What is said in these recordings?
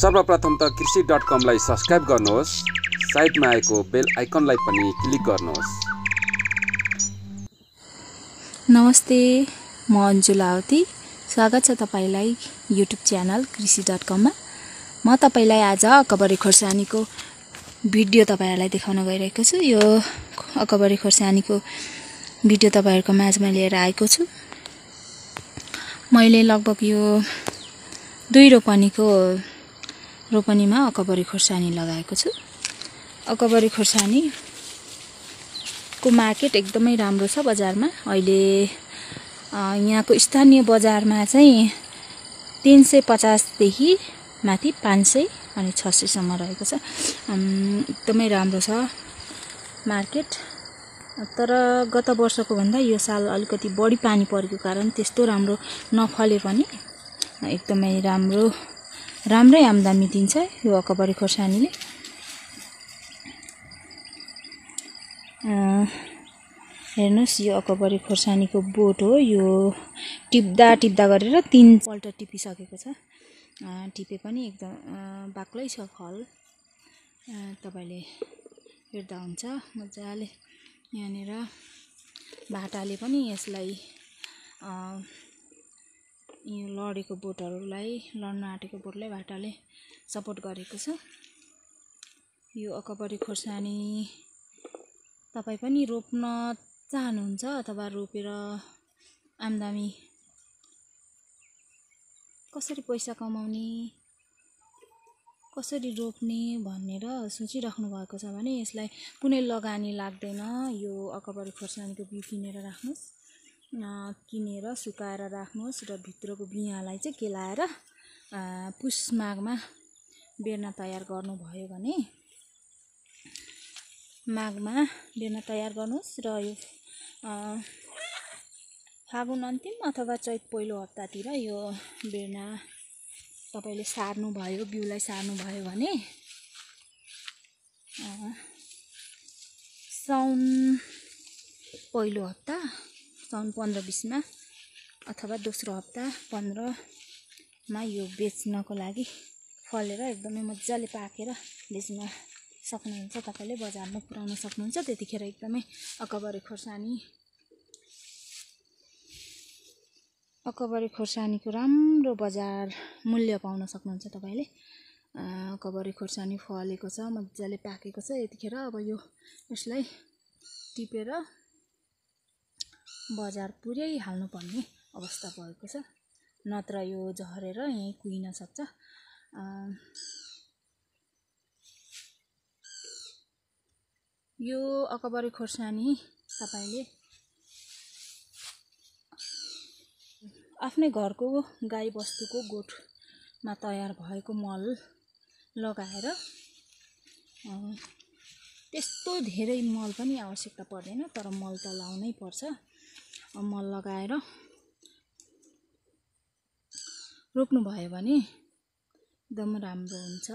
सर्वप्रथम त कृषि डट कमलाई सब्सक्राइब गर्नुहोस् साइडमा आएको बेल आइकनलाई पनि क्लिक गर्नुहोस् नमस्ते म अन्जु लावती स्वागत छ तपाईँलाई युट्युब च्यानल कृषि डट कममा म तपाईँलाई आज अकबरी खोर्सानीको भिडियो तपाईँहरूलाई देखाउन गइरहेको छु यो अकबरी खोर्सानीको भिडियो तपाईँहरूको माझमा लिएर आएको छु मैले लगभग यो दुई रोपनीको रोपनीमा अकबरी खोर्सानी लगाएको छु अकबरी खोर्सानीको मार्केट एकदमै राम्रो छ बजारमा अहिले यहाँको स्थानीय बजारमा चाहिँ तिन सय पचासदेखि माथि पाँच सय अनि छ सयसम्म रहेको छ एकदमै राम्रो छ मार्केट तर गत वर्षको भन्दा यो साल अलिकति बढी पानी परेको कारण त्यस्तो राम्रो नफले पनि एकदमै राम्रो राम्रै आम्दामी दिन्छ यो अकबरी खोर्सानीले हेर्नुहोस् यो अकबरी खोर्सानीको बोट हो यो टिप्दा टिप्दा गरेर तिनपल्ट टिपिसकेको छ टिपे पनि एकदम बाक्लै छ फल तपाईँले हेर्दा हुन्छ मजाले यहाँनिर भाटाले पनि यसलाई यो लडेको बोटहरूलाई लड्न आँटेको बोटलाई भाटाले सपोर्ट गरेको छ यो अकबरी खोर्सानी तपाईँ पनि रोप्न चाहनुहुन्छ अथवा रोपेर आमदामी कसरी पैसा कमाउने कसरी रोप्ने भनेर सोचिराख्नु भएको छ भने यसलाई कुनै लगानी लाग्दैन यो अकबरी खोर्सानीको बिउ किनेर राख्नुहोस् किनेर सुकाएर राख्नुहोस् र भित्रको बिहालाई चाहिँ केलाएर पुस माघमा बेर्ना तयार गर्नुभयो भने माघमा बेर्ना तयार गर्नुहोस् र यो फागुन अन्तिम अथवा चैत पहिलो हप्तातिर यो बेर्ना तपाईँले सार्नुभयो बिउलाई सार्नुभयो भने साउन पहिलो हप्ता साउन पन्ध्र बिसमा अथवा दोस्रो हप्ता पन्ध्रमा यो बेच्नको लागि फलेर एकदमै मजाले पाकेर बेच्न सक्नुहुन्छ तपाईँले बजारमा पुऱ्याउन सक्नुहुन्छ त्यतिखेर एकदमै अकबरे खोर्सानी अकबरे खोर्सानीको राम्रो बजार मूल्य पाउन सक्नुहुन्छ तपाईँले अकबरे खोर्सानी फलेको छ मजाले पाकेको छ यतिखेर अब यो यसलाई टिपेर बजार पुर्याइहाल्नुपर्ने अवस्था भएको छ नत्र यो झरेर यहीँ कुहिन सक्छ यो अकबरी खोर्सानी तपाईँले आफ्नै घरको गाई बस्तुको गोठमा तयार भएको मल लगाएर त्यस्तो धेरै मल पनि आवश्यकता पर्दैन तर मल त लाउनै पर्छ मल लगाएर रोप्नुभयो भने एकदम राम्रो हुन्छ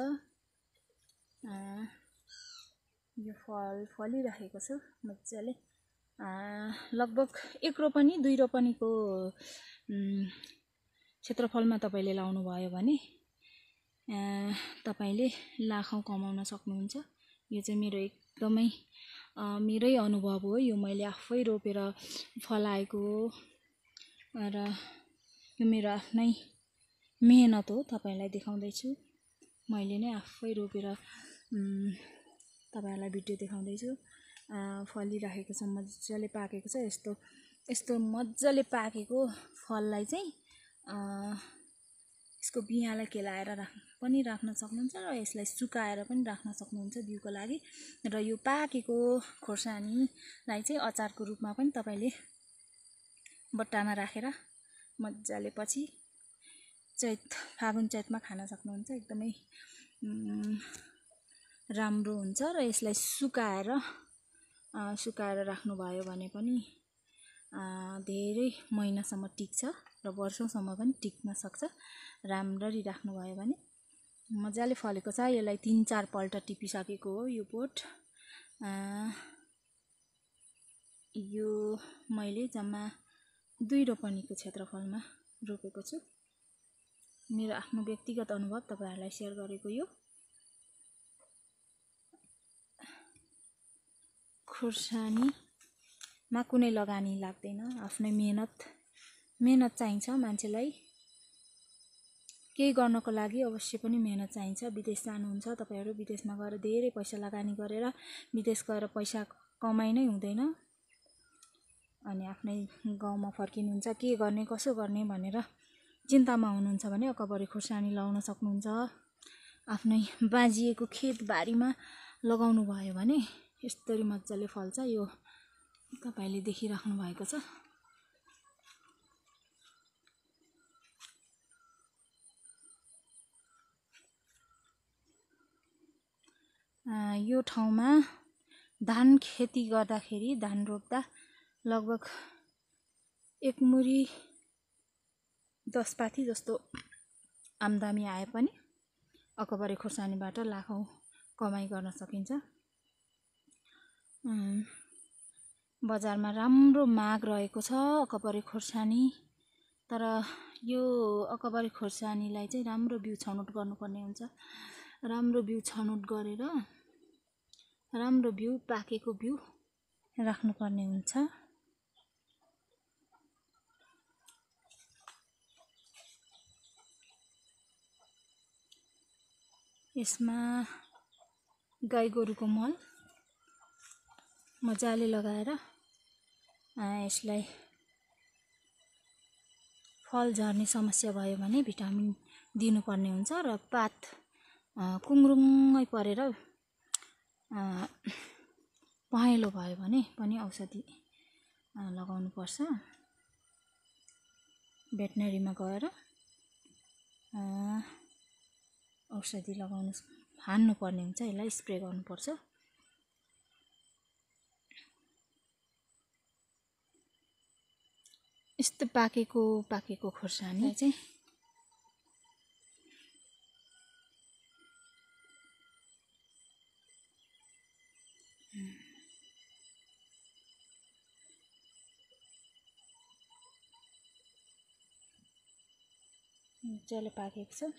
यो फल फलिराखेको छ मजाले लगभग एक रोपनी दुई रोपनीको क्षेत्रफलमा तपाईँले भयो भने तपाईँले लाखौँ कमाउन सक्नुहुन्छ यो चाहिँ मेरो एकदमै मेरै अनुभव हो यो मैले आफै रोपेर फलाएको हो र यो मेरो आफ्नै मेहनत हो तपाईँहरूलाई देखाउँदैछु मैले नै आफै रोपेर तपाईँहरूलाई भिडियो देखाउँदैछु फलिराखेको छ मजाले पाकेको छ यस्तो यस्तो मजाले पाकेको फललाई चाहिँ यसको बिहालाई केलाएर राख् पनि राख्न सक्नुहुन्छ र यसलाई सुकाएर पनि राख्न सक्नुहुन्छ बिउको लागि र यो पाकेको खोर्सानीलाई चाहिँ अचारको रूपमा पनि तपाईँले बट्टामा राखेर रा। मजाले पछि चैत फागुन चैतमा खान सक्नुहुन्छ एकदमै राम्रो हुन्छ र यसलाई सुकाएर सुकाएर राख्नुभयो भने पनि धेरै महिनासम्म टिक्छ र वर्षौँसम्म पनि टिक्न सक्छ राम्ररी राख्नुभयो भने मजाले फलेको छ यसलाई तिन चारपल्ट टिपिसकेको हो यो बोट यो मैले जम्मा दुई रोपनीको क्षेत्रफलमा रोपेको छु मेरो आफ्नो व्यक्तिगत अनुभव तपाईँहरूलाई सेयर गरेको यो खुर्सानीमा कुनै लगानी लाग्दैन आफ्नै मेहनत मेहनत चाहिन्छ मान्छेलाई केही गर्नको लागि अवश्य पनि मेहनत चाहिन्छ विदेश जानुहुन्छ तपाईँहरू विदेशमा गएर धेरै पैसा लगानी गरेर विदेश गएर पैसा कमाइ नै हुँदैन अनि आफ्नै गाउँमा फर्किनुहुन्छ के गर्ने कसो गर्ने भनेर चिन्तामा हुनुहुन्छ भने अकबरी खुर्सानी लगाउन सक्नुहुन्छ आफ्नै बाँझिएको खेतबारीमा लगाउनु भयो भने यस्तरी मजाले फल्छ यो तपाईँले देखिराख्नु भएको छ यो ठाउँमा धान खेती गर्दाखेरि धान रोप्दा लगभग एक मुरी दस पाथी जस्तो आम्दामी आए पनि अकबरे खोर्सानीबाट लाखौँ कमाइ गर्न सकिन्छ बजारमा राम्रो माग रहेको छ अकबरे खोर्सानी तर यो अकबरे खोर्सानीलाई चाहिँ राम्रो बिउ छनौट गर्नुपर्ने हुन्छ राम्रो बिउ छनौट गरेर राम्रो भ्यू पाकेको भ्यू राख्नुपर्ने हुन्छ यसमा गाई गोरुको मल मजाले लगाएर यसलाई फल झर्ने समस्या भयो भने भिटामिन दिनुपर्ने हुन्छ र पात कुङ्रुङ्गै परेर पहेँलो भयो भने पनि औषधी लगाउनुपर्छ भेटनेरीमा गएर औषधी लगाउनु हान्नुपर्ने हुन्छ यसलाई स्प्रे गर्नुपर्छ यस्तो पाकेको पाकेको खोर्सानी चाहिँ मजाले पाकेको छ